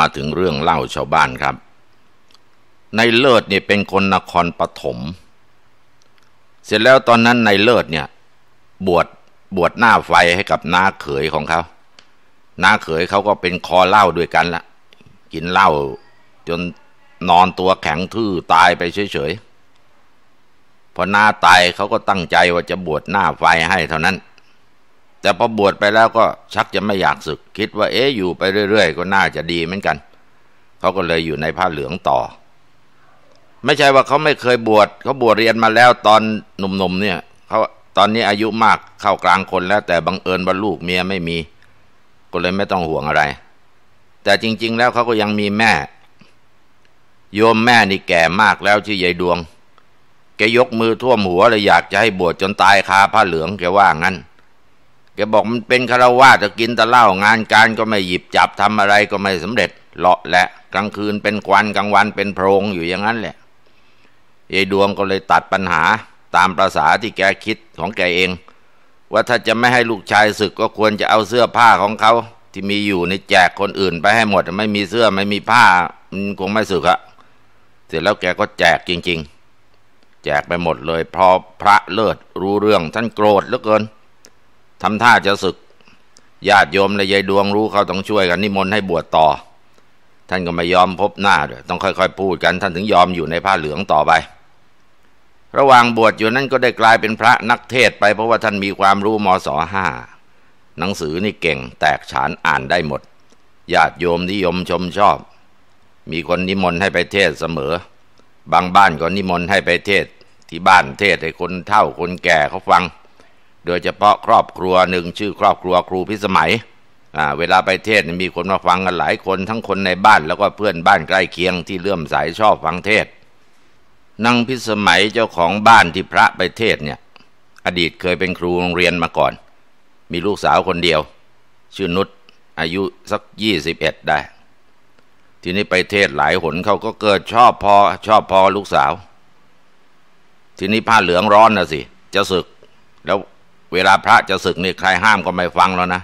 มาถึงเรื่องเล่าชาวบ้านครับในเลิศเนี่ยเป็นคนนครปฐมเสร็จแล้วตอนนั้นในเลิศเนี่ยบวชบวชหน้าไฟให้กับน้าเขยของเขาน้าเขยเขาก็เป็นคอเล่าด้วยกันละ กินเหล้าจนนอนตัวแข็งทื่อตายไปเฉยๆพอหน้าตายเขาก็ตั้งใจว่าจะบวชหน้าไฟให้เท่านั้นแต่พอบวชไปแล้วก็ ชักจะไม่อยากศึกคิดว่าเอ๊ะอยู่ไปเรื่อย ๆ ก็น่าจะดีเหมือนกัน เขาก็เลยอยู่ใน ผ้าเหลืองต่อ ไม่ใช่ว่าเขาไม่เคยบวชเขาบวชเรียนมาแล้วตอนหนุ่มๆเนี่ยเขาตอนนี้อายุมากเข้ากลางคนแล้วแต่บังเอิญบรรลูกเมียไม่มี ก็เลยไม่ต้องห่วงอะไร แต่จริง ๆ แล้วเขาก็ยังมีแม่โยมแม่นี่แก่มากแล้วชื่อยายดวงแกยกมือท่วมหัวเลยอยากจะให้บวชจนตายคาผ้าเหลืองแกว่างั้นแกบอกมันเป็นคารวาจะกินแต่เหล้างานการก็ไม่หยิบจับทำอะไรก็ไม่สำเร็จเลาะแหละกลางคืนเป็นควันกลางวันเป็นโพรงอยู่อย่างนั้นแหละยายดวงก็เลยตัดปัญหาตามประษาที่แกคิดของแกเอง ว่าถ้าจะไม่ให้ลูกชายศึกก็ควรจะเอาเสื้อผ้าของเขา ที่มีอยู่ในแจกคนอื่น ไปให้หมดไม่มีเสื้อไม่มีผ้ามันคงไม่สึกอะเสร็จแล้วแกก็แจกจริง ๆ แจกไปหมดเลยพอพระเลิศรู้เรื่องท่านโกรธเหลือเกินทำท่าจะศึกญาติโยมและยายดวงรู้เขาต้องช่วยกัน นิมนต์ให้บวชต่อ ท่านก็ไม่ยอมพบหน้าด้วยต้องค่อย ๆ พูดกัน ท่านถึงยอมอยู่ในผ้าเหลืองต่อไป ระหว่างบวชอยู่นั่นก็ได้กลายเป็นพระนักเทศไปเพราะว่าท่านมีความรู้มศห้าหนังสือนี่เก่งแตกฉานอ่านได้หมดญาติโยมนิยมชมชอบ มีคนนิมนต์ให้ไปเทศเสมอ บางบ้านก็นิมนต์ให้ไปเทศ ที่บ้านเทศให้คนเฒ่าคนแก่เขาฟังโดยเฉพาะครอบครัวหนึ่งชื่อ ครอบครัวครูพิสมัยเวลาไปเทศมีคนมาฟังกันหลายคนทั้งคนในบ้านแล้วก็เพื่อนบ้านใกล้เคียงที่เลื่อมสายชอบฟังเทศนางพิสมัยเจ้าของบ้านที่พระไปเทศเนี่ย อดีตเคยเป็นครูโรงเรียนมาก่อน มีลูกสาวคนเดียว ชื่อนุชอายุสักยี่สิบเอ็ดได้ ทีนี้ไปเทศหลายหนเขาก็เกิดชอบพอ ชอบพอลูกสาว ทีนี้ผ้าเหลืองร้อนนะสิ จะศึกแล้วเวลาพระจะศึกนี่ใครห้ามก็ไม่ฟังแล้วนะ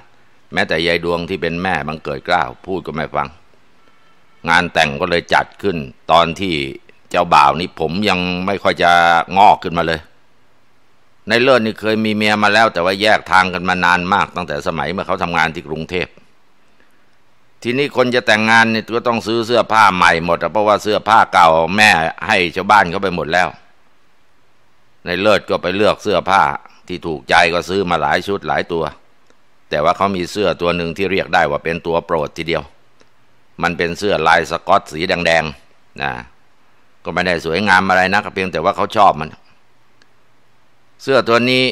แม้แต่ยายดวงที่เป็นแม่บังเกิดกล้าวพูดก็ไม่ฟัง งานแต่งก็เลยจัดขึ้น ตอนที่เจ้าบ่าวนี่ผมยังไม่ค่อยจะงอกขึ้นมาเลย ในเลิศนี่เคยมีเมียมาแล้ว แต่ว่าแยกทางกันมานานมากตั้งแต่สมัยเมื่อเขาทำงานที่กรุงเทพทีนี้คนจะแต่งงานนี่ก็ต้องซื้อเสื้อผ้าใหม่หมดเพราะว่าเสื้อผ้าเก่าแม่ให้ชาวบ้านเขาไปหมดแล้ว ในเลิศก็ไปเลือกเสื้อผ้าที่ถูกใจก็ซื้อมาหลายชุดหลายตัว แต่ว่าเขามีเสื้อตัวหนึ่งที่เรียกได้ว่าเป็นตัวโปรดทีเดียว มันเป็นเสื้อลายสกอตสีแดงๆนะก็ไม่ได้สวยงามอะไรนะเพียงแต่ว่าเขาชอบมัน เสื้อตัวนี้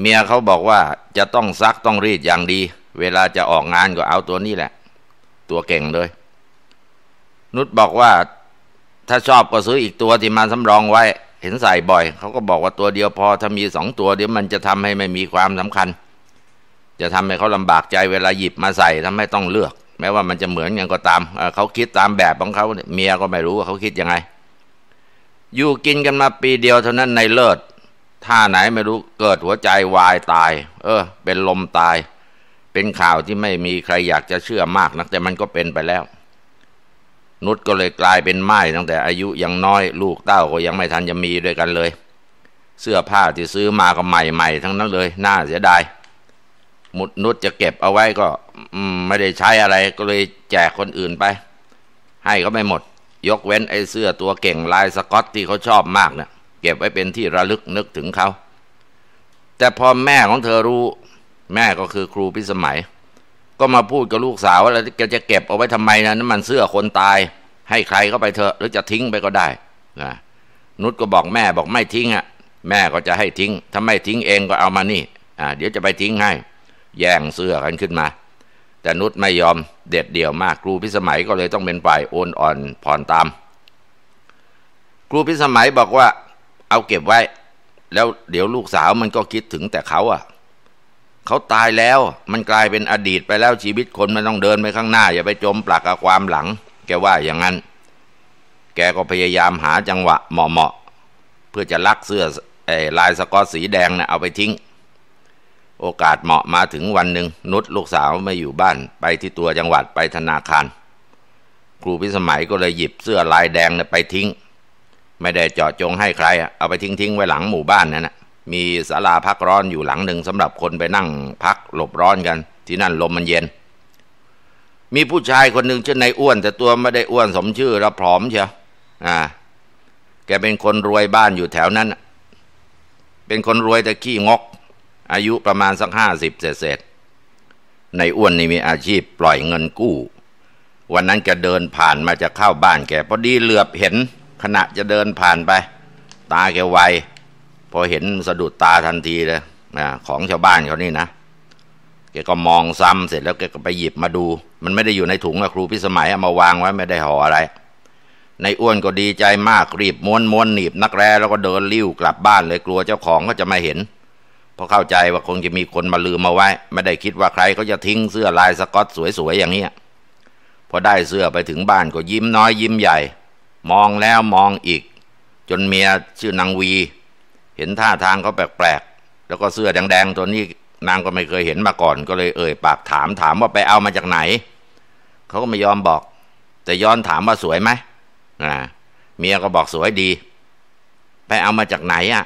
เมียเขาบอกว่าจะต้องซักต้องรีดอย่างดี เวลาจะออกงานก็เอาตัวนี้แหละ ตัวเก่งเลย นุชบอกว่าถ้าชอบก็ซื้ออีกตัวที่มาสำรองไว้เห็นใส่บ่อย เขาก็บอกว่าตัวเดียวพอ ถ้ามีสองตัวเดี๋ยวมันจะทำให้ไม่มีความสำคัญ จะทำให้เขาลำบากใจเวลาหยิบมาใส่ทำให้ต้องเลือก แม้ว่ามันจะเหมือนกันก็ตามเขาคิดตามแบบของเขาเมียก็ไม่รู้ว่าเขาคิดยังไง อยู่กินกันมาปีเดียวเท่านั้นในเลิศท่าไหนไม่รู้เกิดหัวใจวายตาย เออเป็นลมตาย เป็นข่าวที่ไม่มีใครอยากจะเชื่อมากนักแต่มันก็เป็นไปแล้วนุชก็เลยกลายเป็นไม้ตั้งแต่อายุยังน้อยลูกเต้าก็ยังไม่ทันจะมีด้วยกันเลย เสื้อผ้าที่ซื้อมาก็ใหม่ๆทั้งนั้นเลยน่าเสียดายมุดนุชจะเก็บเอาไว้ก็ไม่ได้ใช้อะไรก็เลยแจกคนอื่นไป ให้ก็ไม่หมด ยกเว้นไอ้เสื้อตัวเก่งลายสกอตที่เขาชอบมากเนะี่ยเก็บไว้เป็นที่ระลึกนึกถึงเขา แต่พอแม่ของเธอรู้ แม่ก็คือครูพิสมัย ก็มาพูดกับลูกสาวว่าแล้วแกจะเก็บเอาไว้ทำไมนะนั่นมันเสื้อคนตายให้ใครเข้าไปเถอะหรือจะทิ้งไปก็ได้นะนุชก็บอกแม่บอกไม่ทิ้ง อ่ะ แม่ก็จะให้ทิ้งถ้าไม่ทิ้งเองก็เอามานี่ อ่าเดี๋ยวจะไปทิ้งให้ แย่งเสื้อกันขึ้นมา แต่นุชไม่ยอมเด็ดเดี่ยวมาก ครูพิสมัยก็เลยต้องเป็นฝ่ายโอนอ่อนผ่อนตาม ครูพิสมัยบอกว่า เอาเก็บไว้ แล้วเดี๋ยวลูกสาวมันก็คิดถึงแต่เขาอ่ะเขาตายแล้วมันกลายเป็นอดีตไปแล้วชีวิตคนมันต้องเดินไปข้างหน้า อย่าไปจมปลักกับความหลังแกว่าอย่างนั้น แกก็พยายามหาจังหวะเหมาะๆเพื่อจะลักเสื้อลายสกอตสีแดงนะ่ะเอาไปทิ้ง โอกาสเหมาะมาถึงวันหนึ่งนุชลูกสาวไม่อยู่บ้าน ไปที่ตัวจังหวัดไปธนาคารครูพิสมัยก็เลยหยิบเสื้อลายแดงนะ่ะไปทิ้ง ไม่ได้เจาะจงให้ใคร เอาไปทิ้งทิ้งไว้หลังหมู่บ้านนั่นนะมีศาลาพักร้อนอยู่หลังหนึ่งสำหรับคนไปนั่งพักหลบร้อนกันที่นั่นลมมันเย็นมีผู้ชายคนหนึ่งชื่อนายอ้วน แต่ตัวไม่ได้อ้วนสมชื่อแล้ว้อมเชียวอ่า แกเป็นคนรวยบ้านอยู่แถวนั้น เป็นคนรวยแต่ขี้งก อายุประมาณสักห้าสิบเศษในอ้วนนี่มีอาชีพปล่อยเงินกู้ วันนั้นแกเดินผ่านมาจะเข้าบ้าน แกพอดีเหลือบเห็นขณะจะเดินผ่านไป ตาแกไวพอเห็นสะดุดตาทันทีเลยของชาวบ้านเขานี่นะ แกก็มองซ้ำเสร็จแล้วแกก็ไปหยิบมาดูมันไม่ได้อยู่ในถุงอะครูพิสมัยเอามาวางไว้ไม่ได้ห่ออะไร ในอ้วนก็ดีใจมากรีบม้วนม้วนหนีบนักแร้แล้วก็เดินลิ้วกลับบ้านเลยกลัวเจ้าของก็จะมาเห็นเพราะเข้าใจว่าคงจะมีคนมาลืมมาไว้ ไม่ได้คิดว่าใครเขาจะทิ้งเสื้อลายสกอตสวย ๆอย่างนี้พอได้เสื้อไปถึงบ้านก็ยิ้มน้อยยิ้มใหญ่ มองแล้วมองอีก จนเมียชื่อนางวี เห็นท่าทางเขาแปลกๆแล้วก็เสื้อแดงๆตัวนี้นางก็ไม่เคยเห็นมาก่อนก็เลยเอ่ย ปากถามถามว่าไปเอามาจากไหนเขาก็ไม่ยอมบอก แต่ย้อนถามว่าสวยไหมนะเมียก็บอกสวยดี ไปเอามาจากไหนอ่ะ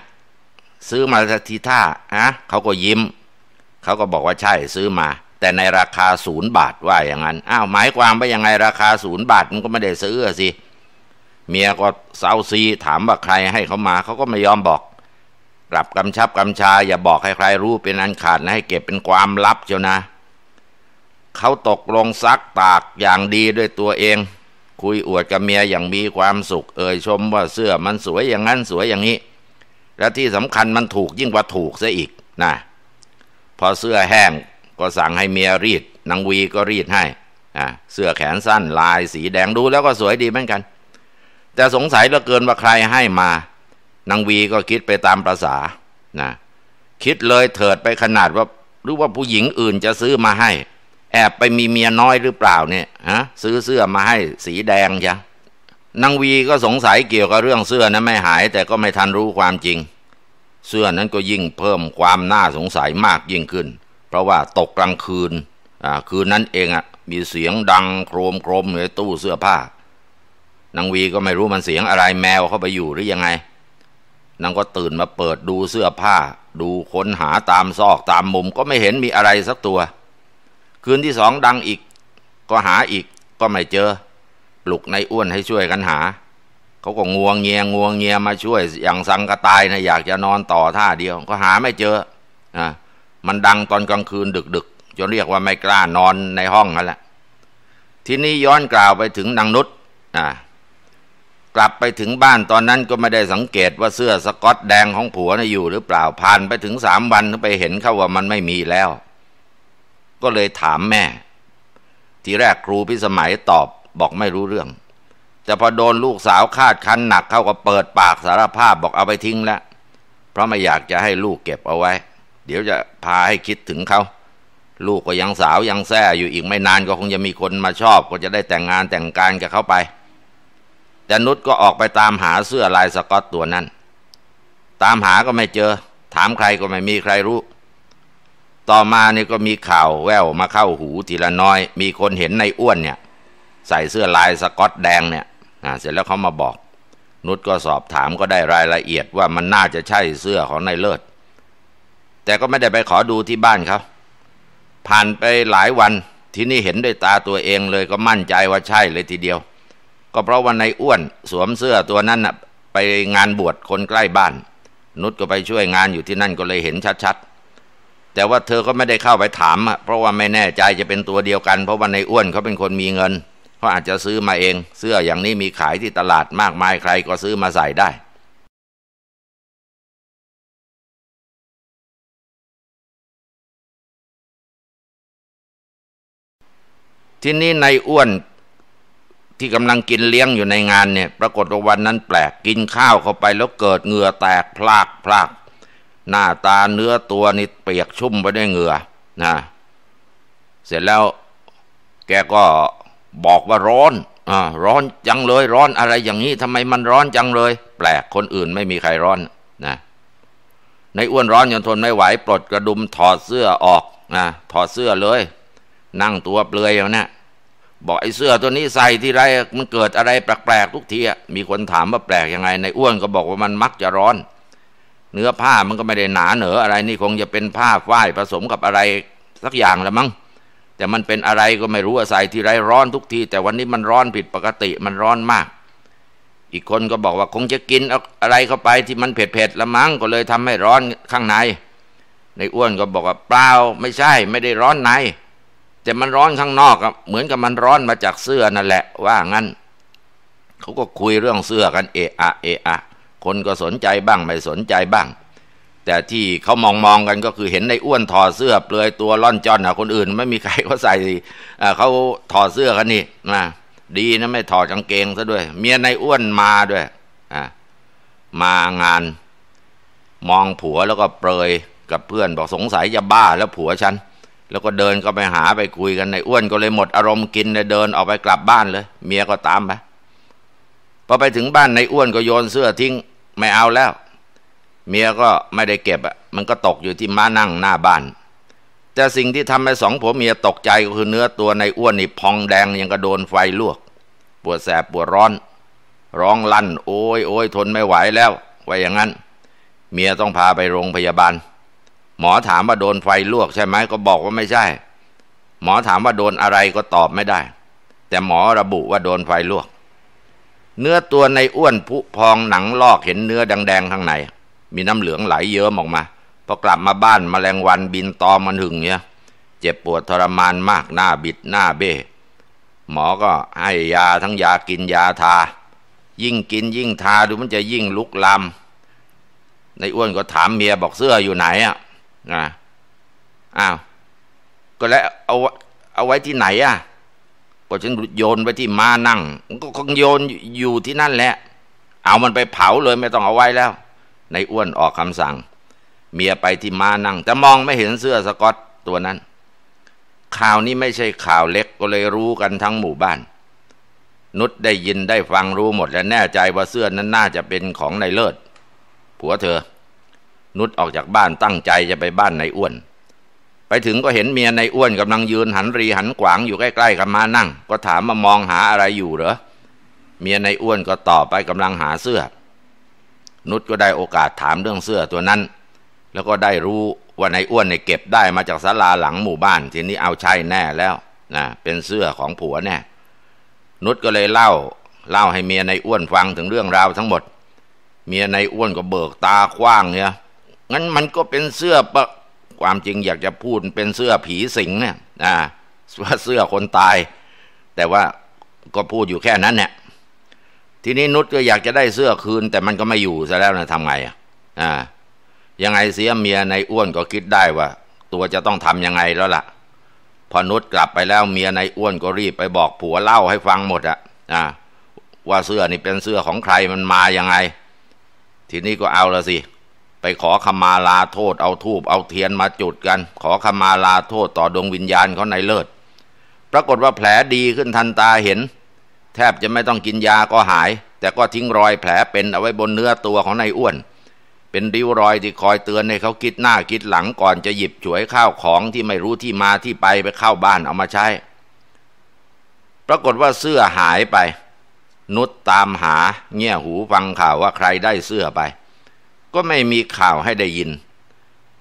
ซื้อมาทีท่าฮะเขาก็ยิ้มเขาก็บอกว่าใช่ ซื้อมา แต่ในราคาศูนย์บาทว่าอย่างนั้นอ้าวหมายความว่ายังไงราคาศูนย์บาทมันก็ไม่ได้ซื้อสิเมียก็เซาซีถามว่าใครให้เขามาเขาก็ไม่ยอมบอกกลับกำชับกำชาอย่าบอกใใครๆรู้เป็นอันขาดนะให้เก็บเป็นความลับเจ้านะเขาตกลงซักตากอย่างดีด้วยตัวเอง คุยอวดกับเมียอย่างมีความสุข เอ่ยชม ว่าเสื้อมันสวยอย่างนั้นสวยอย่างนี้ และที่สำคัญมันถูกยิ่งกว่าถูกซะอีกนะ พอเสื้อแห้งก็สั่งให้เมียรีดนางวีก็รีดให้ะเสื้อแขนสั้นลายสีแดงดูแล้วก็สวยดีเหมือนกัน แต่สงสัยเหลือเกินว่าใครให้มานางวีก็คิดไปตามประษานะ คิดเลยเถิดไปขนาดว่าหรือว่าผู้หญิงอื่นจะซื้อมาให้ แอบไปมีเมียน้อยหรือเปล่าเนี่ย ฮะ ซื้อเสื้อมาให้สีแดงใช่นางวีก็สงสัยเกี่ยวกับเรื่องเสื้อนะไม่หาย แต่ก็ไม่ทันรู้ความจริง เสื้อนั้นก็ยิ่งเพิ่มความน่าสงสัยมากยิ่งขึ้น เพราะว่าตกกลางคืนอ่าคืนนั้นเองอะ่ะ มีเสียงดังโครมโครมในตู้เสื้อผ้า นางวีก็ไม่รู้มันเสียงอะไรแมวเข้าไปอยู่หรือยังไงนางก็ตื่นมาเปิดดูเสื้อผ้า ดูค้นหาตามซอก ตามมุมก็ไม่เห็นมีอะไรสักตัว คืนที่สองดังอีกก็หาอีก ก็ไม่เจอ ปลุกในอ้วนให้ช่วยกันหาเขาก็งวงเงียงวงเงียมาช่วยอย่างสังกตายนะอยากจะนอนต่อท่าเดียวก็หาไม่เจออ่ะมันดังตอนกลางคืนดึกๆจนเรียกว่าไม่กล้านอนในห้องนั่นแหละ ทีนี้ย้อนกล่าวไปถึงนางนุชอ่ากลับไปถึงบ้านตอนนั้นก็ไม่ได้สังเกตว่าเสื้อสกอตแดงของผัวนะ่ะอยู่หรือเปล่าผ่านไปถึงสามวันไปเห็นเข้าว่ามันไม่มีแล้ว ก็เลยถามแม่ ทีแรกครูพิสมัยตอบบอกไม่รู้เรื่อง แต่พอโดนลูกสาวคาดคันหนักเข้าก็เปิดปากสารภาพบอกเอาไปทิ้งแล้วเพราะไม่อยากจะให้ลูกเก็บเอาไว้ เดี๋ยวจะพาให้คิดถึงเขา ลูกก็ยังสาวยังแซ่อยู่อีกไม่นานก็คงจะมีคนมาชอบ ก็จะได้แต่งงานแต่งการกับเขาไปต่นุชก็ออกไปตามหาเสื้อลายสกอตตัวนั้น ตามหาก็ไม่เจอ ถามใครก็ไม่มีใครรู้ ต่อมานี่ก็มีข่าวแววมาเข้าหูทีละน้อย มีคนเห็นในอ้วนเนี่ย ใส่เสื้อลายสกอตแดงเนี่ยเสร็จแล้วเขามาบอก นุชก็สอบถามก็ได้รายละเอียดว่ามันน่าจะใช่เสื้อของนายเลิศแต่ก็ไม่ได้ไปขอดูที่บ้านเขาผ่านไปหลายวันที่นี่เห็นด้วยตาตัวเองเลยก็มั่นใจว่าใช่เลยทีเดียวก็เพราะวันในอ้วนสวมเสื้อตัวนั้นน่ะไปงานบวชคนใกล้บ้าน นุชก็ไปช่วยงานอยู่ที่นั่นก็เลยเห็นชัดๆ แต่ว่าเธอก็ไม่ได้เข้าไปถาม เพราะว่าไม่แน่ใจจะเป็นตัวเดียวกัน เพราะวันในอ้วนเขาเป็นคนมีเงินเขาอาจจะซื้อมาเองเสื้ออย่างนี้มีขายที่ตลาดมากมายใครก็ซื้อมาใส่ได้ ที่นี่ในอ้วนที่กำลังกินเลี้ยงอยู่ในงานเนี่ย ปรากฏว่าวันนั้นแปลกกินข้าวเข้าไปแล้วเกิดเหงื่อแตกพลากพลากหน้าตาเนื้อตัวนี่เปียกชุ่มไปด้วยเหงื่อนะเสร็จแล้ว แกก็บอกว่าร้อนอ่าร้อนจังเลยร้อนอะไรอย่างนี้ทำไมมันร้อนจังเลย แปลกคนอื่นไม่มีใครร้อน นะ ในอ้วนร้อนจนทนไม่ไหวปลดกระดุมถอดเสื้อออกนะถอดเสื้อเลย นั่งตัวเปลือยอย่างนี้บอกไอ้เสื้อตัวนี้ใส่ที่ไรมันเกิดอะไรแปลกๆทุกทีมีคนถามว่าแปลกยังไงในอ้วนก็บอกว่ามันมักจะร้อน เนื้อผ้ามันก็ไม่ได้หนาเหนออะไรนี่คงจะเป็นผ้าฝ้ายผสมกับอะไรสักอย่างละมั้งแต่มันเป็นอะไรก็ไม่รู้อใส่ที่ไรร้อนทุกทีแต่วันนี้มันร้อนผิดปกติมันร้อนมาก อีกคนก็บอกว่าคงจะกินอะไรเข้าไปที่มันเผ็ดๆละมั้งก็เลยทำให้ร้อนข้างในในอ้วนก็บอกว่าเปล่าไม่ใช่ไม่ได้ร้อนในแต่มันร้อนข้างนอกเหมือนกับมันร้อนมาจากเสื้อนั่นแหละว่างั้น เขาก็คุยเรื่องเสื้อกัน เอะอะ เอะอะ คนก็สนใจบ้าง ไม่สนใจบ้าง แต่ที่เขามองมองกันก็คือ เห็นในอ้วนถอดเสื้อเปลือยตัวล่อนจอนนะคน อื่น ไม่มีใครเขาใส่เขาถอดเสื้อกันนี่นะดีนะไม่ถอดกางเกงซะด้วย เมียในอ้วนมาด้วยอ่ามางาน มองผัวแล้วก็เปลยกับเพื่อน บอกสงสัยจะบ้าแล้วผัวฉันแล้วก็เดินก็ไปหาไปคุยกันในอ้วนก็เลยหมดอารมณ์กินเลยเดินออกไปกลับบ้านเลย เมียก็ตามไปพอไปถึงบ้านในอ้วนก็โยนเสื้อทิ้งไม่เอาแล้ว เมียก็ไม่ได้เก็บอ่ะมันก็ตกอยู่ที่ม้านั่งหน้าบ้านแต่สิ่งที่ทำให้สองผัวเมียตกใจก็คือเนื้อตัวในอ้วนนี่พองแดงยังกระโดนไฟลวก ปวดแสบปวดร้อน ร้องลั่น โอ้ยโอ้ยทนไม่ไหวแล้ว ไว้อย่างนั้น เมียต้องพาไปโรงพยาบาลหมอถามว่าโดนไฟลวกใช่ไหม ก็บอกว่าไม่ใช่ หมอถามว่าโดนอะไรก็ตอบไม่ได้ แต่หมอระบุว่าโดนไฟลวก เนื้อตัวในอ้วนผุพองหนังลอกเห็นเนื้อแดงๆข้างใน มีน้ำเหลืองไหลเยอะออกมา พอกลับมาบ้านมาแมลงวันบินตอมันหึงเนี่ยเจ็บปวดทรมานมากหน้าบิดหน้าเบ้หมอก็ให้ยาทั้งยากินยาทา ยิ่งกินยิ่งทาดูมันจะยิ่งลุกลามในอ้วนก็ถามเมียบอกเสื้ออยู่ไหนอ่ะอะอ้าว ก็แล้วเอาเอาไว้ที่ไหนอ่ะก็ฉันโยนไปที่มานั่งก็คงโยนอยู่ที่นั่นแหละ เอามันไปเผาเลยไม่ต้องเอาไว้แล้ว ในอ้วนออกคำสั่ง เมียไปที่มานั่ง แต่มองไม่เห็นเสื้อสกอตตัวนั้น ข่าวนี้ไม่ใช่ข่าวเล็กก็เลยรู้กันทั้งหมู่บ้าน นุชได้ยินได้ฟังรู้หมด และแน่ใจว่าเสื้อนั้นน่าจะเป็นของนายเลิศ ผัวเธอนุชออกจากบ้านตั้งใจจะไปบ้านนายอ้วน ไปถึงก็เห็นเมียนายอ้วนกำลังยืนหันรีหันขวางอยู่ใกล้ ๆ กับมานั่ง ก็ถามมามองหาอะไรอยู่เหรอ เมียนายอ้วนก็ตอบไปกำลังหาเสื้อ นุชก็ได้โอกาสถามเรื่องเสื้อตัวนั้น แล้วก็ได้รู้ว่านายอ้วนเนี่ยเก็บได้มาจากศาลาหลังหมู่บ้านทีนี้เอาใช้แน่แล้วนะ เป็นเสื้อของผัวแน่นุชก็เลยเล่า เล่าให้เมียนายอ้วนฟังถึงเรื่องราวทั้งหมด เมียนายอ้วนก็เบิกตากว้างเนี่ยงั้นมันก็เป็นเสื้อปะความจริง อยากจะพูดเป็นเสื้อผีสิงเนี่ยนะว่าเสื้อคนตาย แต่ว่าก็พูดอยู่แค่นั้นเนี่ยทีนี้นุชก็อยากจะได้เสื้อคืน แต่มันก็ไม่อยู่ซะแล้วนะทำไงอ่ะอ่ายังไงเสียเมียในอ้วนก็คิดได้ว่า ตัวจะต้องทำยังไงแล้วล่ะพอนุชกลับไปแล้วเมียในอ้วนก็รีบไปบอกผัวเล่าให้ฟังหมดอ่ะอ่าว่าเสื้อนี่เป็นเสื้อของใครมันมายังไง ทีนี้ก็เอาละสิไปขอขมาลาโทษเอาทูบเอาเทียนมาจุดกัน ขอขมาลาโทษต่อดวงวิญญาณเขาในเลิศปรากฏว่าแผลดีขึ้นทันตาเห็น แทบจะไม่ต้องกินยาก็หาย แต่ก็ทิ้งรอยแผลเป็นเอาไว้บนเนื้อตัวของนายอ้วน เป็นริ้วรอยที่คอยเตือนให้เขาคิดหน้าคิดหลังก่อนจะหยิบฉวยข้าวของที่ไม่รู้ที่มาที่ไปไปเข้าบ้านเอามาใช้ปรากฏว่าเสื้อหายไป นุชตามหา เงี่ยหูฟังข่าวว่าใครได้เสื้อไปก็ไม่มีข่าวให้ได้ยิน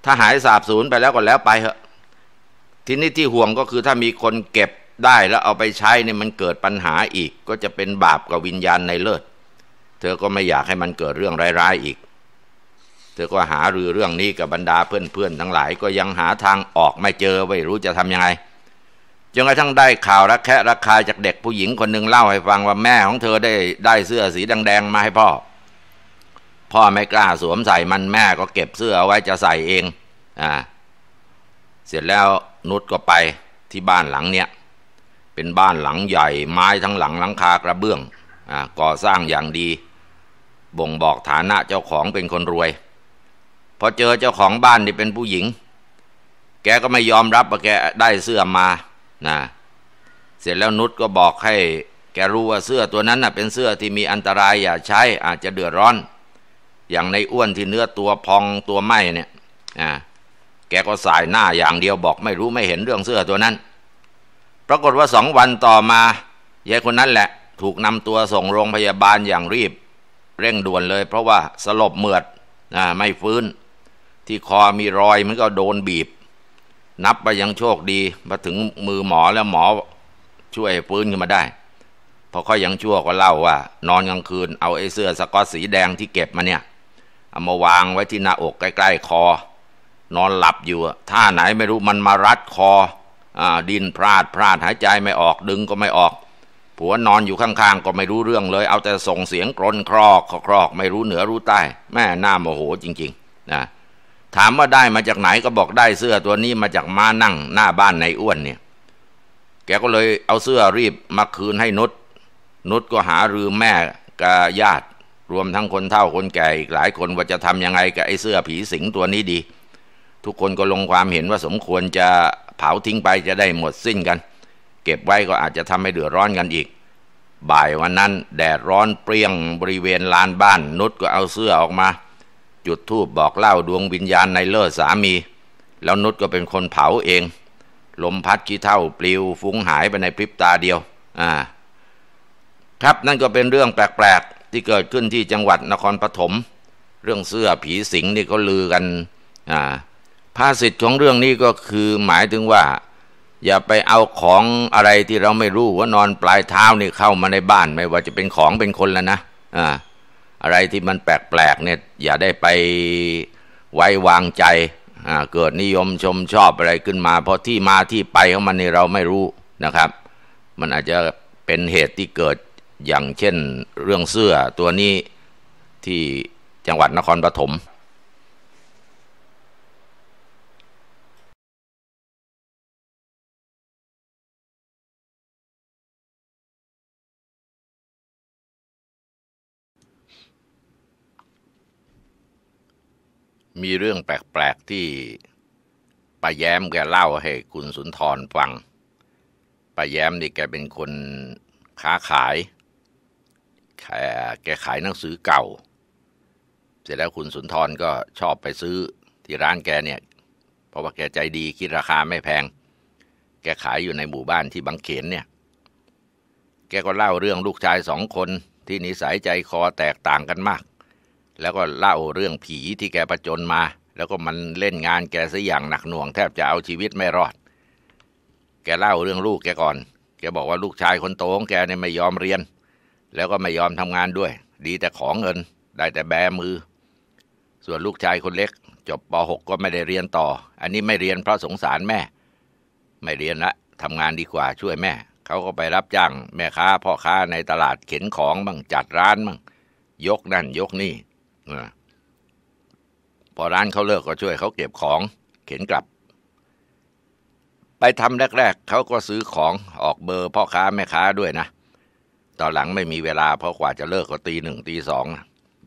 ถ้าหายสาบสูญไปแล้วก็แล้วไปเหอะ ทีนี้ที่ห่วงก็คือถ้ามีคนเก็บได้แล้วเอาไปใช้เนี่ยมันเกิดปัญหาอีก ก็จะเป็นบาปกับวิญญาณในเลิศ เธอก็ไม่อยากให้มันเกิดเรื่องร้ายๆอีก เธอก็หารือเรื่องนี้กับบรรดาเพื่อนๆทั้งหลายก็ยังหาทางออกไม่เจอ ไม่รู้จะทํำยังไง จนกระทั่งได้ข่าวรักแคะราคาจากเด็กผู้หญิงคนหนึ่งเล่าให้ฟังว่าแม่ของเธอได้ได้เสื้อสีแดงๆมาให้พ่อพ่อไม่กล้าสวมใส่ มันแม่ก็เก็บเสื้ออไว้จะใส่เองอ่าเสร็จแล้วนุชก็ไปที่บ้านหลังเนี้ยเป็นบ้านหลังใหญ่ ไม้ทั้งหลังหลังคากระเบื้องอก่อสร้างอย่างดี บ่งบอกฐานะเจ้าของเป็นคนรวย พอเจอเจ้าของบ้านที่เป็นผู้หญิง แกก็ไม่ยอมรับว่าแกได้เสื้อมานะเสร็จแล้วนุชก็บอกให้แกรู้ว่าเสื้อตัวนั้นนะเป็นเสื้อที่มีอันตรายอย่าใช้อาจจะเดือดร้อนอย่างในอ้วนที่เนื้อตัวพองตัวไหมเนี่ย แกก็สายหน้าอย่างเดียวบอกไม่รู้ไม่เห็นเรื่องเสื้อตัวนั้น ปรากฏว่าสองวันต่อมายายคนนั้นแหละ ถูกนำตัวส่งโรงพยาบาลอย่างรีบ เร่งด่วนเลย เพราะว่าสลบเมือดอไม่ฟื้น ที่คอมีรอยมันก็โดนบีบ นับไปยังโชคดีมาถึงมือหมอแล้วหมอช่วยฟื้นขึ้นมาได้พอ่อยยังชั่วก็เล่าว่านอนกลางคืนเอาไอ้เสื้อสกอตสีแดงที่เก็บมาเนี่ยเอามาวางไว้ที่หน้าอกใกล้ ๆ คอ นอนหลับอยู่ท่าไหนไม่รู้มันมารัดคออดินพลาดพลาดหายใจไม่ออกดึงก็ไม่ออก ผัวนอนอยู่ข้างๆก็ไม่รู้เรื่องเลย เอาแต่ส่งเสียงกรนครอกครอกไม่รู้เหนือรู้ใต้ แม่หน้าโมโหจริงๆนะถามว่าได้มาจากไหนก็บอกได้เสื้อตัวนี้มาจากม้านั่งหน้าบ้านในอ้วนเนี่ยแกก็เลยเอาเสื้อรีบมาคืนให้นุชนุชก็หารือแม่กับญาติรวมทั้งคนเฒ่าคนแก่ อีกหลายคนว่าจะทำยังไงกับไอ้เสื้อผีสิงตัวนี้ดี ทุกคนก็ลงความเห็นว่าสมควรจะเผาทิ้งไปจะได้หมดสิ้นกัน เก็บไว้ก็อาจจะทำให้เดือดร้อนกันอีก บ่ายวันนั้น แดดร้อนเปรี้ยงบริเวณลานบ้าน นุชก็เอาเสื้อออกมา จุดธูปบอกเล่าดวงวิญญาณในเลิศสามี แล้วนุชก็เป็นคนเผาเองลมพัดขี้เท่าปลิวฟุ้งหายไปในพริบตาเดียวอ่าครับนั่นก็เป็นเรื่องแปลกที่เกิดขึ้นที่จังหวัดนครปฐมเรื่องเสื้อผีสิงนี่ก็ลือกันอ่าภาษิตของเรื่องนี้ก็คือหมายถึงว่า อย่าไปเอาของอะไรที่เราไม่รู้ว่านอนปลายเท้านี่เข้ามาในบ้านไม่ว่าจะเป็นของเป็นคนแล้วนะอ่าอะไรที่มันแปลกๆเนี่ยอย่าได้ไปไว้วางใจอ่าเกิดนิยมชมชอบอะไรขึ้นมา เพราะที่มาที่ไปของมันนี่เราไม่รู้นะครับ มันอาจจะเป็นเหตุที่เกิดอย่างเช่นเรื่องเสื้อตัวนี้ที่จังหวัดนครปฐมมีเรื่องแปลกๆ ที่ป้าแย้มแกเล่าให้คุณสุนทรฟังป้าแย้มนี่แกเป็นคนค้าขายแกขายหนังสือเก่า เสร็จแล้วคุณสุนทรก็ชอบไปซื้อที่ร้านแกเนี่ย เพราะว่าแกใจดีคิดราคาไม่แพง แกขายอยู่ในหมู่บ้านที่บางเขนเนี่ย แกก็เล่าเรื่องลูกชายสองคนที่นิสัยใจคอแตกต่างกันมาก แล้วก็เล่าเรื่องผีที่แกประจนมา แล้วก็มันเล่นงานแกซะอย่างหนักหน่วงแทบจะเอาชีวิตไม่รอด แกเล่าเรื่องลูกแกก่อน แกบอกว่าลูกชายคนโตของแกเนี่ยไม่ยอมเรียนแล้วก็ไม่ยอมทำงานด้วย ดีแต่ของเงิน ได้แต่แบมือ ส่วนลูกชายคนเล็ก จบป .6 ก็ไม่ได้เรียนต่อ อันนี้ไม่เรียนเพราะสงสารแม่ ไม่เรียนละทำงานดีกว่าช่วยแม่ เขาก็ไปรับจ้างแม่ค้า พ่อค้าในตลาดเข็นของบ้างจัดร้านบ้าง ยกนั่นยกนี่พอร้านเขาเลิกก็ช่วยเขาเก็บของ เข็นกลับ ไปทำแรกๆเขาก็ซื้อของออกเบอร์พ่อค้าแม่ค้าด้วยนะตอนหลังไม่มีเวลาเพราะกว่าจะเลิกก็ตีหนึ่งตีสอง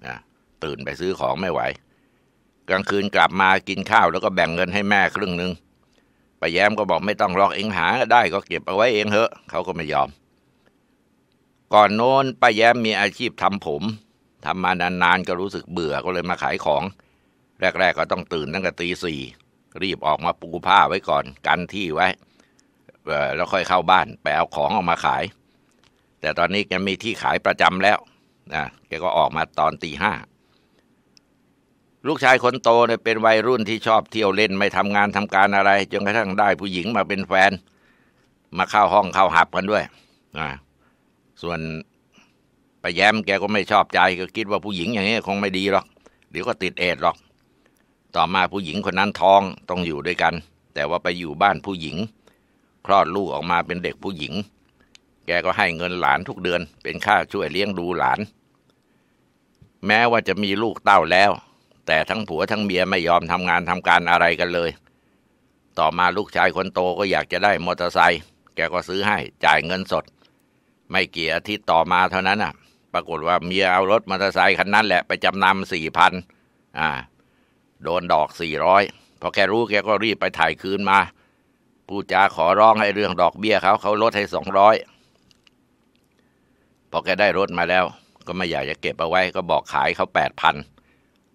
นะตื่นไปซื้อของไม่ไหว กลางคืนกลับมากินข้าวแล้วก็แบ่งเงินให้แม่ครึ่งหนึ่งไปแย้มก็บอกไม่ต้องรอกเองหาได้ก็เก็บเอาไว้เองเถอะเขาก็ไม่ยอม ก่อนโน้นปแย้มมีอาชีพทำผมทำมานานๆก็รู้สึกเบื่อก็เลยมาขายของ แรกๆก็ต้องตื่นตั้งแต่ตีสี่รีบออกมาปูผ้าไว้ก่อนกันที่ไว้ แล้วค่อยเข้าบ้านไปเอาของออกมาขายแต่ตอนนี้แกมีที่ขายประจำแล้วนะแกก็ออกมาตอนตีห้าลูกชายคนโตเนี่ยเป็นวัยรุ่นที่ชอบเที่ยวเล่นไม่ทำงานทำการอะไรจนกระทั่งได้ผู้หญิงมาเป็นแฟน มาเข้าห้องเข้าหับกันด้วยนะส่วนไปแย้มแกก็ไม่ชอบใจก็คิดว่าผู้หญิงอย่างนี้ คงไม่ดีหรอกเดี๋ยวก็ติดเอดหรอก ต่อมาผู้หญิงคนนั้นท้องต้องอยู่ด้วยกัน แต่ว่าไปอยู่บ้านผู้หญิงคลอดลูกออกมาเป็นเด็กผู้หญิงแกก็ให้เงินหลานทุกเดือน เป็นค่าช่วยเลี้ยงดูหลาน แม้ว่าจะมีลูกเต้าแล้ว แต่ทั้งผัวทั้งเมียไม่ยอมทำงานทำการอะไรกันเลย ต่อมาลูกชายคนโตก็อยากจะได้มอเตอร์ไซค์แกก็ซื้อให้ จ่ายเงินสด ไม่เกี่ยทิตต่อมาเท่านั้นน่ะ ปรากฏว่าเมียเอารถมอเตอร์ไซค์คันนั้นแหละไปจำนำสี่พันอ่า โดนดอกสี่ร้อยพอแกรู้แกก็รีบไปถ่ายคืนมา ผู้จาขอร้องให้เรื่องดอกเบี้ยเขาเขาลดให้สองร้อยพอแกได้รถมาแล้ว ก็ไม่อยากจะเก็บเอาไว้ ก็บอกขายเขาแปดพัน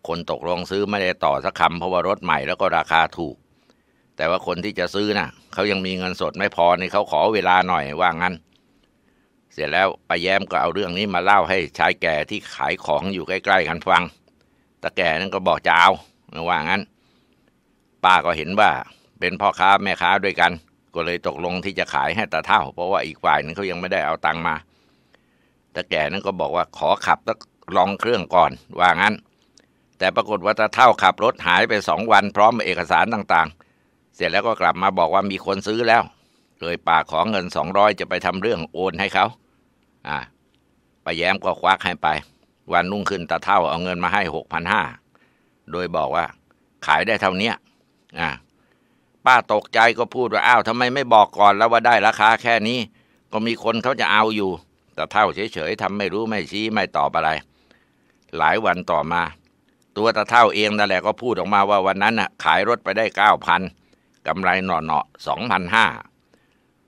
คนตกลงซื้อไม่ได้ต่อสักคำเพราะว่ารถใหม่แล้วก็ราคาถูก แต่ว่าคนที่จะซื้อนะ่ะเขายังมีเงินสดไม่พอนี่เขาขอเวลาหน่อยว่างั้น เสร็จแล้วป้าแย้มก็เอาเรื่องนี้มาเล่าให้ชายแก่ที่ขายของอยู่ใกล้ ๆ กันฟัง ตาแก่นั้นก็บอกจะเอาว่างั้นป้าก็เห็นว่า เป็นพ่อค้าแม่ค้าด้วยกัน ก็เลยตกลงที่จะขายให้ตาเท่า เพราะว่าอีกฝ่ายนึงเขายังไม่ได้เอาตังมาตาแก่นั้นก็บอกว่าขอขับลองเครื่องก่อนว่างั้น แต่ปรากฏว่าตาเท่าขับรถหายไปสองวันพร้อมเอกสารต่าง ๆ เสร็จแล้วก็กลับมาบอกว่ามีคนซื้อแล้วเลยปากขอเงินสองร้อยจะไปทำเรื่องโอนให้เขาอ่าปแย้มก็ควักให้ไป วันนุ่งขึ้นตาเท่าเอาเงินมาให้หกพันห้าโดยบอกว่าขายได้เท่านี้อ่าป้าตกใจก็พูดว่าอ้าวทำไมไม่บอกก่อนแล้วว่าได้ราคาแค่นี้ ก็มีคนเขาจะเอาอยู่กเท่าเฉยๆทำไม่รู้ไม่ชี้ไม่ตอบอะไร หลายวันต่อมา ตัวตะเท่าเองนั่นแหละก็พูดออกมาว่าวันนั้นน่ะขายรถไปได้เก้าพันกำไรหน่อๆสองพันห้า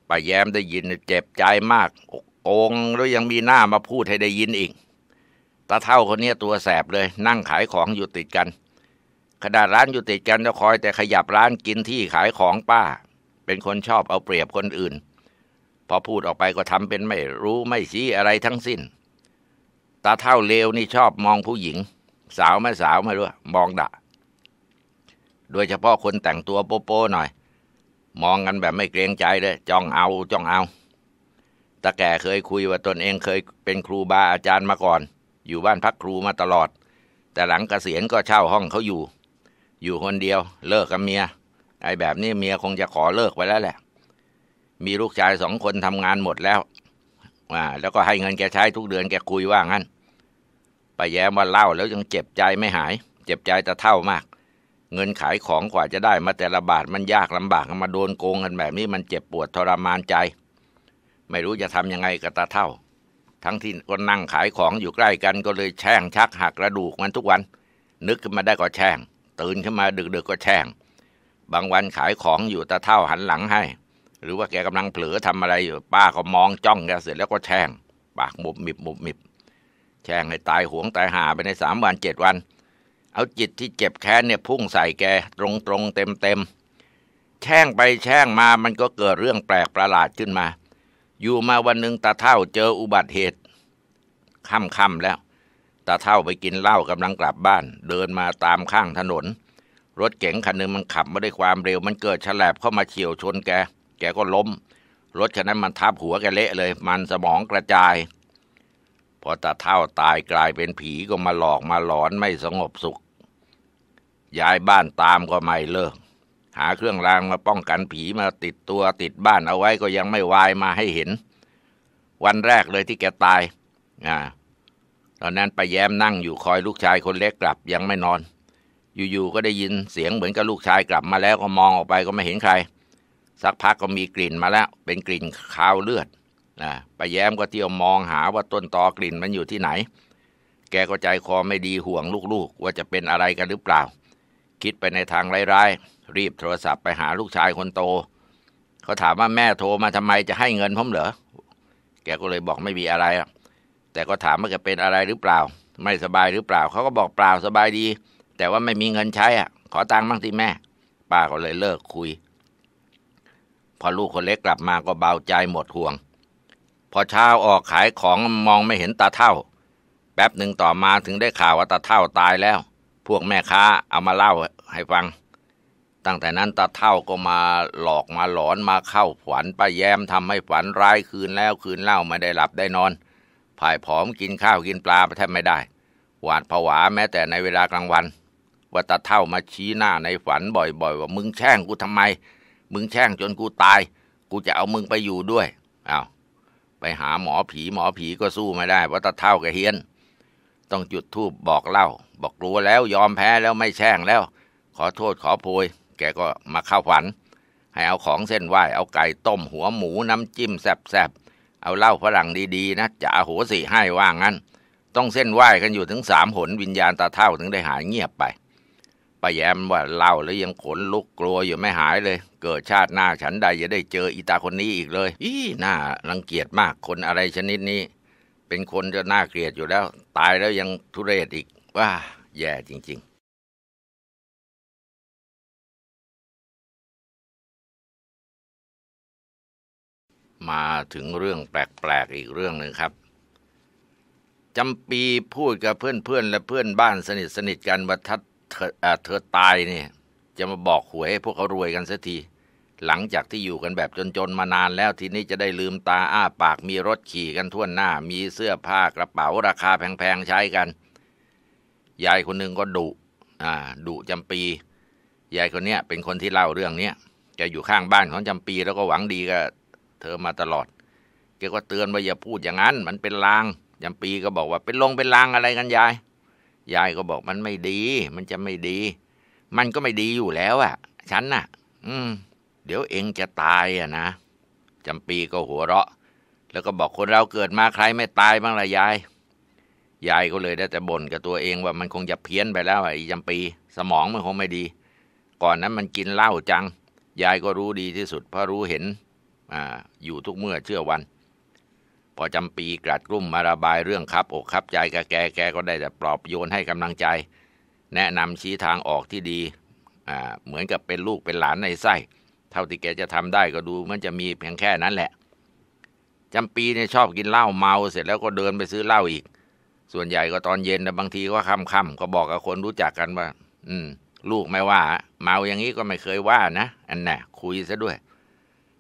ป้าแย้มได้ยินเจ็บใจมากโกงแล้วยังมีหน้ามาพูดให้ได้ยินอีกตาเท่าคนนี้ตัวแสบเลยนั่งขายของอยู่ติดกันขนาดร้านอยู่ติดกันจะคอยแต่ขยับร้านกินที่ขายของป้า เป็นคนชอบเอาเปรียบคนอื่นพอพูดออกไปก็ทำเป็นไม่รู้ไม่ชี้อะไรทั้งสิ้นตาเท่าเลวนี่ชอบมองผู้หญิง สาวไม่สาวไม่รู้มองดะ โดยเฉพาะคนแต่งตัวโป๊ๆหน่อย มองกันแบบไม่เกรงใจเลยจ้องเอาจ้องเอาตาแก่เคยคุยว่าตนเองเคยเป็นครูบาอาจารย์มาก่อน อยู่บ้านพักครูมาตลอด แต่หลังกเกษียณก็เช่าห้องเขาอยู่ อยู่คนเดียว เลิกกับเมีย ไอ้แบบนี้เมียคงจะขอเลิกไปแล้วแหละมีลูกชายสองคนทำงานหมดแล้วอ่าแล้วก็ให้เงินแกใช้ทุกเดือนแกคุยว่างั้นป้าแย้มว่าเล่าแล้วยังเจ็บใจไม่หาย เจ็บใจแต่เท่ามาก เงินขายของกว่าจะได้ มาแต่ละบาทมันยากลำบากมาโดนโกงกันแบบนี้ มันเจ็บปวดทรมานใจ ไม่รู้จะทำยังไงกับตาเท่า ทั้งที่ก็นั่งขายของอยู่ใกล้กันก็เลยแช่งชักหักกระดูกมันทุกวัน นึกขึ้นมาได้ก็แช่ง ตื่นขึ้นมาดึกๆก็แช่ง บางวันขายของอยู่ตาเท่าหันหลังให้หรือว่าแกกำลังเผลอทำอะไรอยู่ป้าก็มองจ้องแกเสร็จแล้วก็แช่ง ปากมุบมิบ มุบมิบ แช่งให้ตายหวงตายหาไปในสามวันเจ็ดวัน เอาจิตที่เจ็บแค้นเนี่ย พุ่งใส่แก ตรงตรงเต็มเต็มแช่งไปแช่งมามันก็เกิดเรื่องแปลกประหลาดขึ้นมา อยู่มาวันหนึ่งตาเท่าเจออุบัติเหตุ ค่ำค่ำแล้วตาเท่าไปกินเหล้ากำลังกลับบ้าน เดินมาตามข้างถนน รถเก๋งคันหนึ่งมันขับมาด้วยความเร็ว มันเกิดฉลบเข้ามาเฉียวชนแกแกก็ล้ม รถคันนั้นมันทับหัวแกเละเลย มันสมองกระจาย พอตาเท่าตายกลายเป็นผีก็มาหลอกมาหลอนไม่สงบสุข ย้ายบ้านตามก็ไม่เลิก หาเครื่องรางมาป้องกันผีมาติดตัวติดบ้านเอาไว้ก็ยังไม่วายมาให้เห็น วันแรกเลยที่แกตายอ่าตอนนั้นไปแย้มนั่งอยู่คอยลูกชายคนเล็กกลับยังไม่นอน อยู่ๆก็ได้ยินเสียงเหมือนกับลูกชายกลับมาแล้วก็มองออกไปก็ไม่เห็นใครสักพักก็มีกลิ่นมาแล้ว เป็นกลิ่นคาวเลือดนะป้แย้มก็เที่ยวมองหาว่าต้นตอกลิ่นมันอยู่ที่ไหน แกก็ใจคอไม่ดีห่วงลูกๆ ว่าจะเป็นอะไรกันหรือเปล่า คิดไปในทางร้ายๆรีบโทรศัพท์ไปหาลูกชายคนโต เขาถามว่าแม่โทรมาทำไมจะให้เงินผมเหรอแกก็เลยบอกไม่มีอะไร แต่ก็ถามว่าแกเป็นอะไรหรือเปล่า ไม่สบายหรือเปล่าเขาก็บอกเปล่าสบายดี แต่ว่าไม่มีเงินใช้อ่ะขอตังค์บ้างที่แม่ป้าก็เลยเลิกคุยพอลูกคนเล็กกลับมาก็เบาใจหมดห่วง พอเช้าออกขายของมองไม่เห็นตาเท่า แป๊บหนึ่งต่อมาถึงได้ข่าวว่าตาเท่าตายแล้ว พวกแม่ค้าเอามาเล่าให้ฟัง ตั้งแต่นั้นตาเท่าก็มาหลอกมาหลอนมาเข้าฝันป้าแย้มทำให้ฝันร้ายคืนแล้วคืนเล่าไม่ได้หลับได้นอนผายผอมกินข้าวกินปลาแทบไม่ได้ หวาดผวาแม้แต่ในเวลากลางวัน ว่าตาเท่ามาชี้หน้าในฝันบ่อยๆ ว่ามึงแช่งกูทำไมมึงแช่งจนกูตาย กูจะเอามึงไปอยู่ด้วยอาาวไปหาหมอผีหมอผีก็สู้ไม่ได้เพราะตาเท่ากับเฮียน ต้องจุดธูปบอกเล่า บอกกลัวแล้วยอมแพ้แล้วไม่แช่งแล้ว ขอโทษขอโพย แกก็มาเข้าฝัน ให้เอาของเส้นไหว้เอาไก่ต้มหัวหมูน้ำจิ้มแซบๆเอาเหล้าฝรั่งดีๆนะจะอโหสิให้ว่างั้น ต้องเส้นไหว้กันอยู่ถึงสามหนวิญญาณตาเท่าถึงได้หายเงียบไปป้าแย้มว่าเล่าแล้วยังขนลุกกลัวอยู่ไม่หายเลย เกิดชาติหน้าฉันใดจะได้เจออีตาคนนี้อีกเลยอีน่ารังเกียจมากคนอะไรชนิดนี้ เป็นคนจะน่าเกลียดอยู่แล้ว ตายแล้วยังทุเรศอีกว่าแย่จริง ๆ มาถึงเรื่องแปลกๆอีกเรื่องหนึ่งครับจำปีพูดกับเพื่อนๆและเพื่อนบ้านสนิทๆกันว่าทัดเธอเธอตายเนี่ยจะมาบอกหวยให้พวกเขารวยกันสักที หลังจากที่อยู่กันแบบจนๆมานานแล้วทีนี้จะได้ลืมตาอ้าปากมีรถขี่กันทั่วหน้า มีเสื้อผ้ากระเป๋าราคาแพง ๆ ใช้กัน ยายคนหนึ่งก็ดุอ่าดุจำปี ยายคนเนี้ย เป็นคนที่เล่าเรื่องเนี้ยแกอยู่ข้างบ้านของจำปีแล้วก็หวังดีกับเธอมาตลอดแกก็เตือนว่าอย่าพูดอย่างนั้น มันเป็นลางจำปีก็บอกว่าเป็นลงเป็นลางอะไรกันยายยายก็บอกมันไม่ดี มันจะไม่ดี มันก็ไม่ดีอยู่แล้วอะ่ะ ฉันน่ะ อืมเดี๋ยวเองจะตายอ่ะนะ จำปีก็หัวเราะ แล้วก็บอกคนเราเกิดมาใครไม่ตายบ้างล่ะยาย ยายก็เลยได้แต่บ่นกับตัวเองว่ามันคงจะเพี้ยนไปแล้วไอ้จำปีสมองมันคงไม่ดี ก่อนนั้นมันกินเหล้าจัง ยายก็รู้ดีที่สุดเพราะรู้เห็น อ่า อยู่ทุกเมื่อเชื่อวันพอจำปีกรัดกลุ่มมาระบายเรื่องครับอกครับใจกแกแกก็ได้แต่ปลอบโยนให้กำลังใจ แนะนำชี้ทางออกที่ดีเหมือนกับเป็นลูกเป็นหลานในไส้ เท่าที่แกจะทำได้ก็ดู มันจะมีเพียงแค่นั้นแหละ จำปีเนี่ยชอบกินเหล้าเมาเสร็จแล้วก็เดินไปซื้อเหล้าอีก ส่วนใหญ่ก็ตอนเย็นแต่บางทีก็ค่ำคำก็บอกกับคนรู้จักกันว่า อืม ลูกไม่ว่า เมาอย่างนี้ก็ไม่เคยว่านะอันน่ะคุยซะด้วย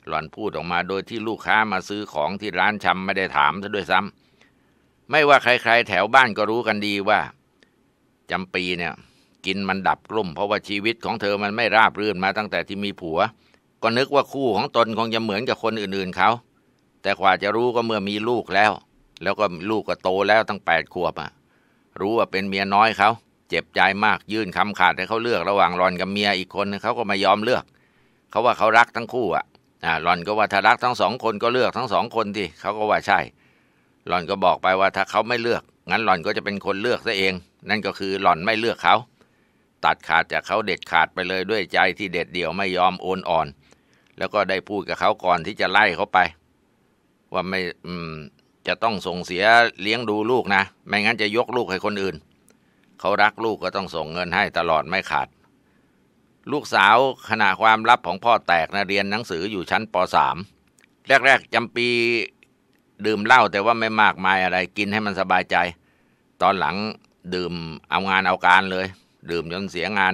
หล่อนพูดออกมาโดยที่ลูกค้ามาซื้อของที่ร้านชำไม่ได้ถามซะด้วยซ้ำ ไม่ว่าใครๆ แถวบ้านก็รู้กันดีว่าจำปีเนี่ย กินมันดับกลุ่ม เพราะว่าชีวิตของเธอมันไม่ราบรื่นมาตั้งแต่ที่มีผัว ก็นึกว่าคู่ของตนคงจะเหมือนกับคนอื่นๆเขา แต่กว่าจะรู้ก็เมื่อมีลูกแล้ว แล้วก็ลูกก็โตแล้วตั้งแปดขวบอะรู้ว่าเป็นเมียน้อยเขาเจ็บใจมากยื่นคำขาดให้เขาเลือกระหว่างรอนกับเมียอีกคนเขาก็ไม่ยอมเลือก เขาว่าเขารักทั้งคู่อะหลอนก็ว่าถ้ารักทั้งสองคนก็เลือกทั้งสองคนที่เขาก็ว่าใช่ หลอนก็บอกไปว่าถ้าเขาไม่เลือก งั้นหลอนก็จะเป็นคนเลือกซะเอง นั่นก็คือหลอนไม่เลือกเขาตัดขาดจากเขาเด็ดขาดไปเลยด้วยใจที่เด็ดเดี่ยวไม่ยอมโอนอ่อน แล้วก็ได้พูดกับเขาก่อนที่จะไล่เขาไป ว่าไม่จะต้องส่งเสียเลี้ยงดูลูกนะ ไม่งั้นจะยกลูกให้คนอื่นเขารักลูกก็ต้องส่งเงินให้ ตลอดไม่ขาดลูกสาวขณะความลับของพ่อแตกนะเรียนหนังสืออยู่ชั้นป .3 แรกๆจำปีดื่มเหล้าแต่ว่าไม่มากมายอะไรกินให้มันสบายใจ ตอนหลังดื่มเอางานเอาการเลย ดื่มจนเสียงาน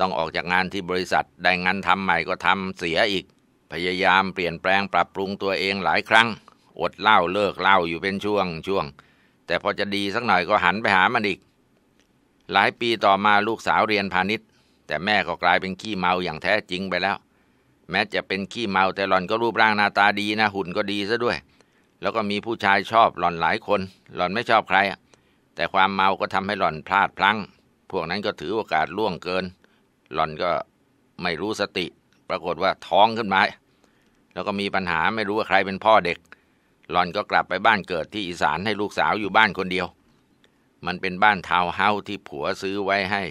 ต้องออกจากงานที่บริษัทได้งานทำใหม่ก็ทำเสียอีกพยายามเปลี่ยนแปลงปรับปรุงตัวเองหลายครั้งอดเหล้าเลิกเหล้าอยู่เป็นช่วงช่วงแต่พอจะดีสักหน่อยก็หันไปหามันอีก หลายปีต่อมาลูกสาวเรียนพาณิชยแต่แม่ก็กลายเป็นขี้เมาอย่างแท้จริงไปแล้ว แม้จะเป็นขี้เมา แต่หล่อนก็รูปร่างหน้าตาดีนะหุ่นก็ดีซะด้วย แล้วก็มีผู้ชายชอบ หล่อนหลายคน หล่อนไม่ชอบใคร แต่ความเมาก็ทำให้หล่อนพลาดพลั้ง พวกนั้นก็ถือโอกาสล่วงเกิน หล่อนก็ไม่รู้สติ ปรากฏว่าท้องขึ้นมาแล้วก็มีปัญหาไม่รู้ว่าใครเป็นพ่อเด็ก หล่อนก็กลับไปบ้านเกิด ที่อีสานให้ลูกสาวอยู่บ้านคนเดียว มันเป็นบ้านทาวน์เฮาส์ที่ผัวซื้อไว้ให้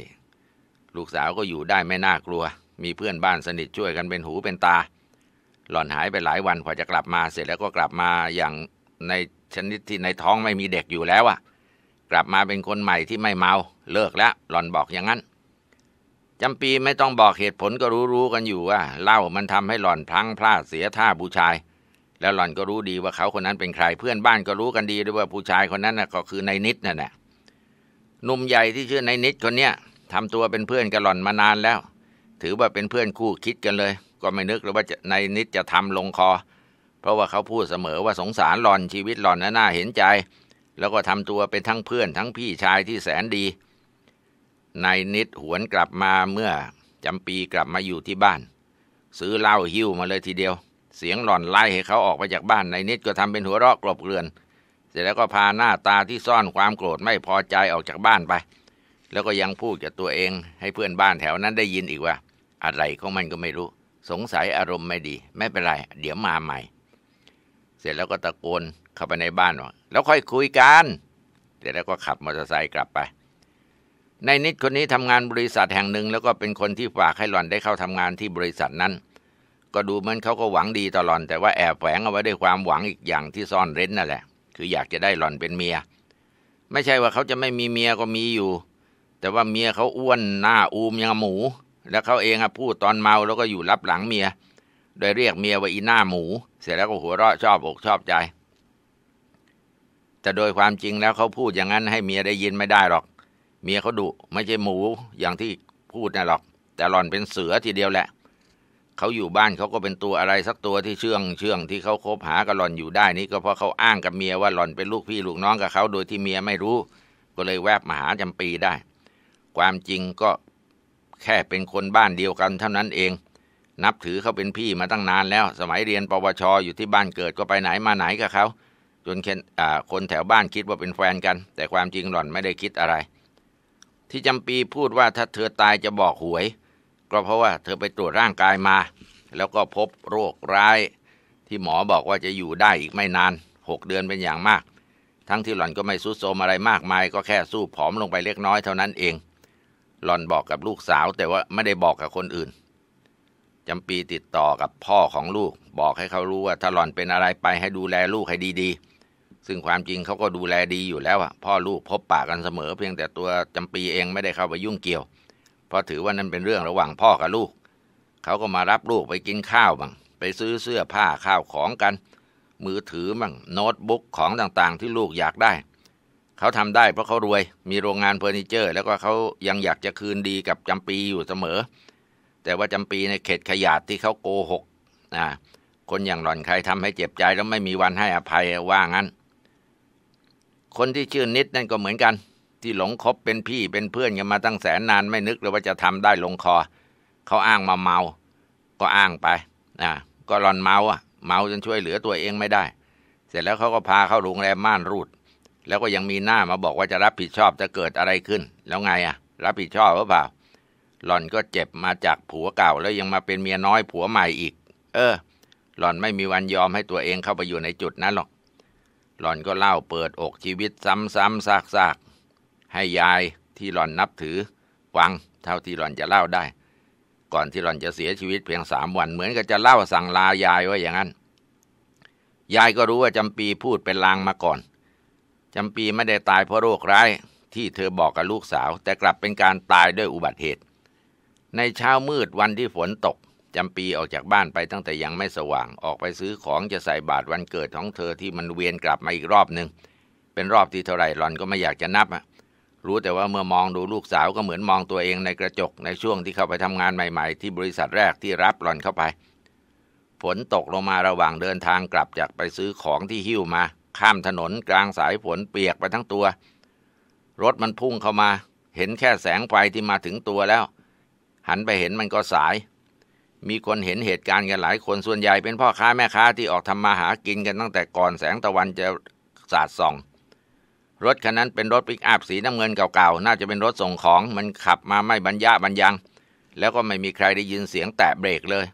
ลูกสาวก็อยู่ได้ไม่น่ากลัว มีเพื่อนบ้านสนิทช่วยกันเป็นหูเป็นตา หล่อนหายไปหลายวันพอจะกลับมาเสร็จแล้วก็กลับมาอย่างในชนิดที่ในท้องไม่มีเด็กอยู่แล้วอะกลับมาเป็นคนใหม่ที่ไม่เมาเลิกแล้วหล่อนบอกอย่างนั้น จำปีไม่ต้องบอกเหตุผลก็รู้ๆกันอยู่ว่าเล่ามันทำให้หล่อนพลั้งพลาดเสียท่าผู้ชาย แล้วหล่อนก็รู้ดีว่าเขาคนนั้นเป็นใคร เพื่อนบ้านก็รู้กันดีด้วยว่าผู้ชายคนนั้นน่ะก็คือนายนิดนั่นแหละหนุ่มใหญ่ที่ชื่อนายนิดคนเนี้ยทำตัวเป็นเพื่อนกันหล่อนมานานแล้วถือว่าเป็นเพื่อนคู่คิดกันเลยก็ไม่นึกเลยว่าในนิดจะทำลงคอ เพราะว่าเขาพูดเสมอว่าสงสารหล่อนชีวิตหล่อนน่าเห็นใจ แล้วก็ทำตัวเป็นทั้งเพื่อนทั้งพี่ชายที่แสนดีนายนิดหวนกลับมาเมื่อจำปีกลับมาอยู่ที่บ้าน ซื้อเหล้าหิ้วมาเลยทีเดียว เสียงหล่อนไล่ให้เขาออกไปจากบ้านนายนิดก็ทำเป็นหัวเราะกลบเกลื่อน เสร็จแล้วก็พาหน้าตาที่ซ่อนความโกรธไม่พอใจออกจากบ้านไปแล้วก็ยังพูดกับตัวเองให้เพื่อนบ้านแถวนั้นได้ยินอีกว่า อะไรของมันก็ไม่รู้ สงสัยอารมณ์ไม่ดี ไม่เป็นไร เดี๋ยวมาใหม่ เสร็จแล้วก็ตะโกน เข้าไปในบ้านว่าแล้วค่อยคุยกันเสร็จแล้วก็ขับมอเตอร์ไซค์กลับไป ในนิดคนนี้ทำงานบริษัทแห่งหนึ่ง แล้วก็เป็นคนที่ฝากให้หล่อนได้เข้าทำงานที่บริษัทนั้น ก็ดูเหมือนเขาก็หวังดีตลอดแต่ว่าแอบแฝงเอาไว้ด้วยความหวังอีกอย่างที่ซ่อนเร้นนั่นแหละคืออยากจะได้หล่อนเป็นเมีย ไม่ใช่ว่าเขาจะไม่มีเมียก็มีอยู่แต่ว่าเมียเขาอ้วนหน้าอูมยังหมู แล้วเขาเองอบพูดตอนเมาแล้วก็อยู่รับหลังเมีย โดยเรียกเมียว่าอีหน้าหมู เสร็จแล้วก็หัวเราะชอบอกชอบใจ แต่โดยความจริงแล้วเขาพูดอย่างนั้น ให้เมียได้ยินไม่ได้หรอก เมียเขาดุไม่ใช่หมูอย่างที่พูดนะหรอก แต่หล่อนเป็นเสือทีเดียวแหละ เขาอยู่บ้านเขาก็เป็นตัวอะไรสักตัวที่เชื่องเชื่องที่เขาคบหากับหล่อนอยู่ได้ นี่ก็เพราะเขาอ้างกับเมียว่าหล่อนเป็นลูกพี่ลูกน้องกับเขาโดยที่เมียไม่รู้ ก็เลยแวบมาหาจำปีได้ความจริงก็แค่เป็นคนบ้านเดียวกัน เท่านั้นเอง นับถือเขาเป็นพี่มาตั้งนานแล้ว สมัยเรียนปวชออยู่ที่บ้านเกิดก็ไปไหนมาไหนกับเขา จนคนแถวบ้านคิดว่าเป็นแฟนกัน แต่ความจริงหล่อนไม่ได้คิดอะไร ที่จำปีพูดว่าถ้าเธอตายจะบอกหวย ก็เพราะว่า เธอไปตรวจร่างกายมา แล้วก็พบโรคร้าย ที่หมอบอกว่าจะอยู่ได้อีกไม่นานหกเดือนเป็นอย่างมาก ทั้งที่หล่อนก็ไม่ซุดโทมอะไรมากมายก็แค่สู้ผอมลงไปเล็กน้อยเท่านั้นเองหลอนบอกกับลูกสาวแต่ว่าไม่ได้บอกกับคนอื่น จำปีติดต่อกับพ่อของลูกบอกให้เขารู้ว่า ถ้าหลอนเป็นอะไรไปให้ดูแลลูกให้ดีๆ ซึ่งความจริงเขาก็ดูแลดีอยู่แล้วอะพ่อลูกพบปะกันเสมอ เพียงแต่ตัวจำปีเองไม่ได้เข้าไปยุ่งเกี่ยว เพราะถือว่านั่นเป็นเรื่องระหว่างพ่อกับลูก เขาก็มารับลูกไปกินข้าวบ้างไปซื้อเสื้อผ้าข้าวของกัน มือถือบ้างโน้ตบุ๊กของต่างๆ ที่ลูกอยากได้เขาทำได้เพราะเขารวย มีโรงงานเฟอร์นิเจอร์แล้วก็เขายังอยากจะคืนดีกับจำปีอยู่เสมอ แต่ว่าจำปีในเขตขยะที่เขาโกหกนะคนอย่างหล่อนใครทำให้เจ็บใจแล้วไม่มีวันให้อภัยว่างั้น คนที่ชื่อนิดนั่นก็เหมือนกัน ที่หลงคบเป็นพี่เป็นเพื่อนกันมาตั้งแสนนานไม่นึกเลยว่าจะทำได้ลงคอ เขาอ้างมาเมา ก็อ้างไปนะก็หลอนเมาอ่ะเมาจนช่วยเหลือตัวเองไม่ได้ เสร็จแล้วเขาก็พาเข้าโรงแรมม่านรูดแล้วก็ยังมีหน้ามาบอกว่าจะรับผิดชอบจะเกิดอะไรขึ้น แล้วไงอะรับผิดชอบหรือเปล่าหล่อนก็เจ็บมาจากผัวเก่าแล้วยังมาเป็นเมียน้อยผัวใหม่อีก เออ หล่อนไม่มีวันยอมให้ตัวเองเข้าไปอยู่ในจุดนั้นหรอกหล่อนก็เล่าเปิดอกชีวิต ซ้ำๆซากๆให้ยายที่หล่อนนับถือฟังเท่าที่หล่อนจะเล่าได้ ก่อนที่หล่อนจะเสียชีวิตเพียงสามวันเหมือนกับจะเล่าสั่งลายายไว้อย่างนั้นยายก็รู้ว่าจำปีพูดเป็นลางมาก่อนจำปีไม่ได้ตายเพราะโรคร้าย ที่เธอบอกกับลูกสาว แต่กลับเป็นการตายด้วยอุบัติเหตุ ในเช้ามืดวันที่ฝนตก จำปีออกจากบ้านไปตั้งแต่ยังไม่สว่างออกไปซื้อของจะใส่บาตรวันเกิดของเธอที่มันเวียนกลับมาอีกรอบหนึ่งเป็นรอบที่เท่าไหร่หลอนก็ไม่อยากจะนับ รู้แต่ว่าเมื่อมองดูลูกสาวก็เหมือนมองตัวเองในกระจกในช่วงที่เข้าไปทำงานใหม่ๆ ที่บริษัทแรกที่รับหลอนเข้าไป ฝนตกลงมาระหว่างเดินทางกลับจากไปซื้อของที่หิ้วมาข้ามถนนกลางสายฝนเปียกไปทั้งตัว รถมันพุ่งเข้ามา เห็นแค่แสงไฟที่มาถึงตัวแล้ว หันไปเห็นมันก็สาย มีคนเห็นเหตุการณ์กันหลายคนส่วนใหญ่เป็นพ่อค้าแม่ค้าที่ออกทำมาหากินกันตั้งแต่ก่อนแสงตะวันจะสาดส่องรถคันนั้นเป็นรถปิกอัพสีน้ำเงินเก่าๆ น่าจะเป็นรถส่งของ มันขับมาไม่บรรยะบรรยังแล้วก็ไม่มีใครได้ยินเสียงแตะเบรกเลย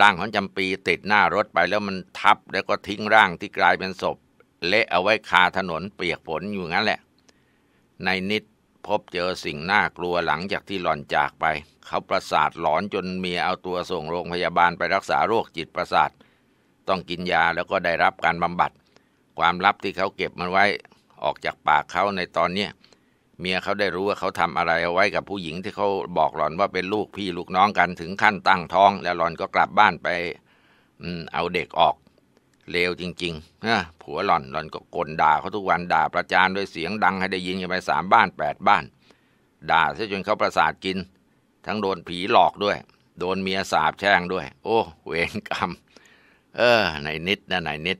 ร่างของจำปีติดหน้ารถไปแล้วมันทับแล้วก็ทิ้งร่างที่กลายเป็นศพเละเอาไว้คาถนนเปียกฝนอยู่งั้นแหละ ในนิดพบเจอสิ่งน่ากลัวหลังจากที่หล่อนจากไป เขาประสาทหลอนจนเมียเอาตัวส่งโรงพยาบาลไปรักษาโรคจิตประสาท ต้องกินยาแล้วก็ได้รับการบำบัด ความลับที่เขาเก็บมันไว้ ออกจากปากเขาในตอนนี้เมียเขาได้รู้ว่าเขาทำอะไรเอาไว้กับผู้หญิงที่เขาบอกหลอนว่าเป็นลูกพี่ลูกน้องกันถึงขั้นตั้งท้อง แล้วหลอนก็กลับบ้านไปเอาเด็กออกเลวจริงๆนะผัวหล่อนหล่อนก็กลด่าเขาทุกวันด่าประจานด้วยเสียงดังให้ได้ยินกันไปสามบ้านแปดบ้าน ด่าซะจนเขาประสาทกิน ทั้งโดนผีหลอกด้วย โดนเมียสาบแช่งด้วย โอ้ เวรกรรม เออในนิดนะในนิด